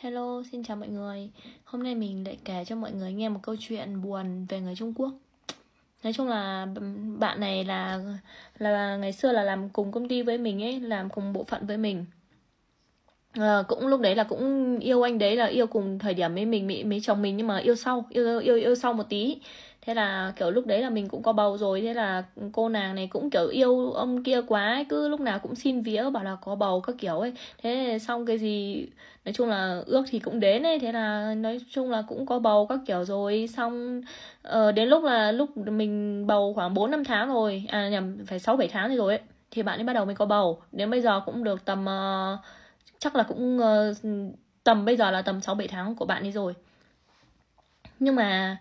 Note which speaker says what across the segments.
Speaker 1: Hello, xin chào mọi người Hôm nay mình lại kể cho mọi người nghe một câu chuyện buồn về người Trung Quốc Nói chung là bạn này là là ngày xưa là làm cùng công ty với mình ấy Làm cùng bộ phận với mình à, cũng lúc đấy là cũng yêu anh đấy là yêu cùng thời điểm với mình mới mới chồng mình nhưng mà yêu sau yêu yêu yêu sau một tí thế là kiểu lúc đấy là mình cũng có bầu rồi thế là cô nàng này cũng kiểu yêu ông kia quá ấy, cứ lúc nào cũng xin vía bảo là có bầu các kiểu ấy thế xong cái gì nói chung là ước thì cũng đến ấy thế là nói chung là cũng có bầu các kiểu rồi xong uh, đến lúc là lúc mình bầu khoảng bốn năm tháng rồi à nhầm phải sáu bảy tháng rồi ấy thì bạn ấy bắt đầu mới có bầu đến bây giờ cũng được tầm uh, chắc là cũng uh, tầm bây giờ là tầm 6 7 tháng của bạn ấy rồi. Nhưng mà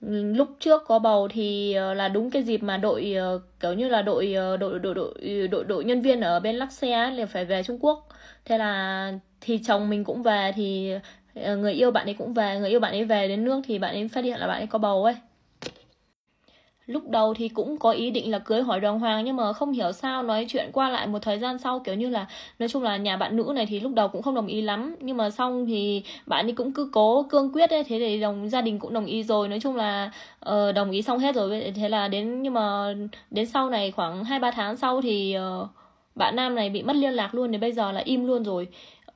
Speaker 1: ừ, lúc trước có bầu thì ờ, là đúng cái dịp mà đội ờ, kiểu như là đội đội đội đội đội đội nhân viên ở bên lắc xe là phải về Trung Quốc. Thế là thì chồng mình cũng về thì người yêu bạn ấy cũng về, người yêu bạn ấy về đến nước thì bạn ấy phát hiện là bạn ấy có bầu ấy. Lúc đầu thì cũng có ý định là cưới hỏi đoàn hoàng nhưng mà không hiểu sao nói chuyện qua lại một thời gian sau kiểu như là nói chung là nhà bạn nữ này thì lúc đầu cũng không đồng ý lắm nhưng mà xong thì bạn ấy cũng cứ cố cương quyết ấy thế thì đồng gia đình cũng đồng ý rồi nói chung là uh, đồng ý xong hết rồi thế là đến nhưng mà đến sau này khoảng hai ba tháng sau thì uh, bạn nam này bị mất liên lạc luôn thì bây giờ là im luôn rồi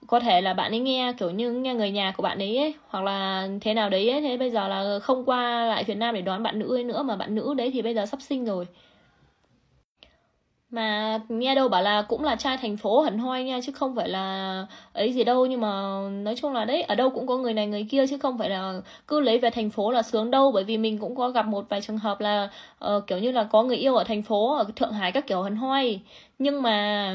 Speaker 1: có thể là bạn ấy nghe kiểu như nghe người nhà của bạn ấy, ấy hoặc là thế nào đấy ấy, thế bây giờ là không qua lại Việt Nam để đón bạn nữ ấy nữa mà bạn nữ đấy thì bây giờ sắp sinh rồi mà nghe đâu bảo là cũng là trai thành phố hẳn hoi nha chứ không phải là ấy gì đâu nhưng mà nói chung là đấy ở đâu cũng có người này người kia chứ không phải là cứ lấy về thành phố là sướng đâu bởi vì mình cũng có gặp một vài trường hợp là uh, kiểu như là có người yêu ở thành phố ở thượng hải các kiểu hẳn hoi nhưng mà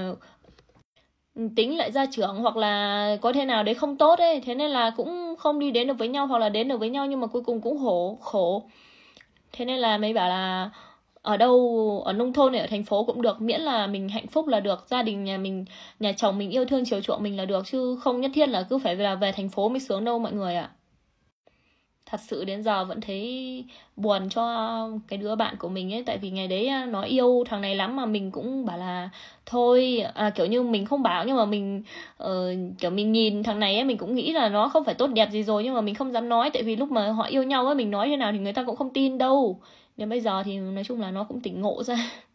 Speaker 1: Ừ, tính lại gia trưởng hoặc là có thể nào đấy không tốt ấy thế nên là cũng không đi đến được với nhau hoặc là đến được với nhau nhưng mà cuối cùng cũng khổ khổ thế nên là mới bảo là ở đâu ở nông thôn này ở thành phố cũng được miễn là mình hạnh phúc là được gia đình nhà mình nhà chồng mình yêu thương chiều chuộng mình là được chứ không nhất thiết là cứ phải là về thành phố mới sướng đâu mọi người ạ à thật sự đến giờ vẫn thấy buồn cho cái đứa bạn của mình ấy tại vì ngày đấy à, nó yêu thằng này lắm mà mình cũng bảo là thôi à, kiểu như mình không bảo nhưng mà mình uh, kiểu mình nhìn thằng này ấy mình cũng nghĩ là nó không phải tốt đẹp gì rồi nhưng mà mình không dám nói tại vì lúc mà họ yêu nhau ấy mình nói thế nào thì người ta cũng không tin đâu nên bây giờ thì nói chung là nó cũng tỉnh ngộ ra